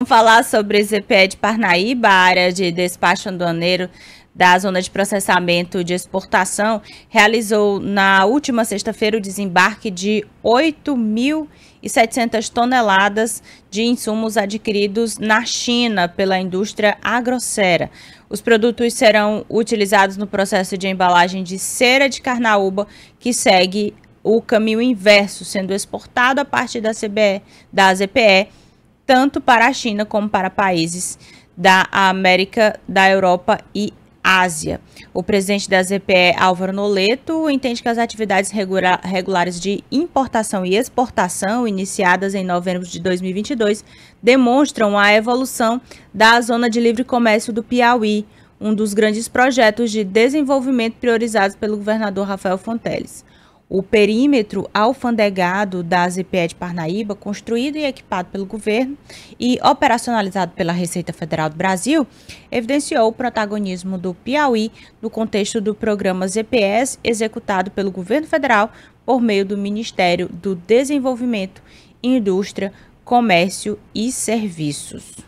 Vamos falar sobre ZPE de Parnaíba, área de despacho aduaneiro da Zona de Processamento de Exportação, realizou na última sexta-feira o desembarque de 8.700 toneladas de insumos adquiridos na China pela indústria agrocera. Os produtos serão utilizados no processo de embalagem de cera de carnaúba, que segue o caminho inverso, sendo exportado a partir da CBE, da ZPE tanto para a China como para países da América, da Europa e Ásia. O presidente da ZPE, Álvaro Noleto, entende que as atividades regula regulares de importação e exportação iniciadas em novembro de 2022 demonstram a evolução da Zona de Livre Comércio do Piauí, um dos grandes projetos de desenvolvimento priorizados pelo governador Rafael Fonteles. O perímetro alfandegado da ZPE de Parnaíba, construído e equipado pelo governo e operacionalizado pela Receita Federal do Brasil, evidenciou o protagonismo do Piauí no contexto do programa ZPS, executado pelo governo federal por meio do Ministério do Desenvolvimento, Indústria, Comércio e Serviços.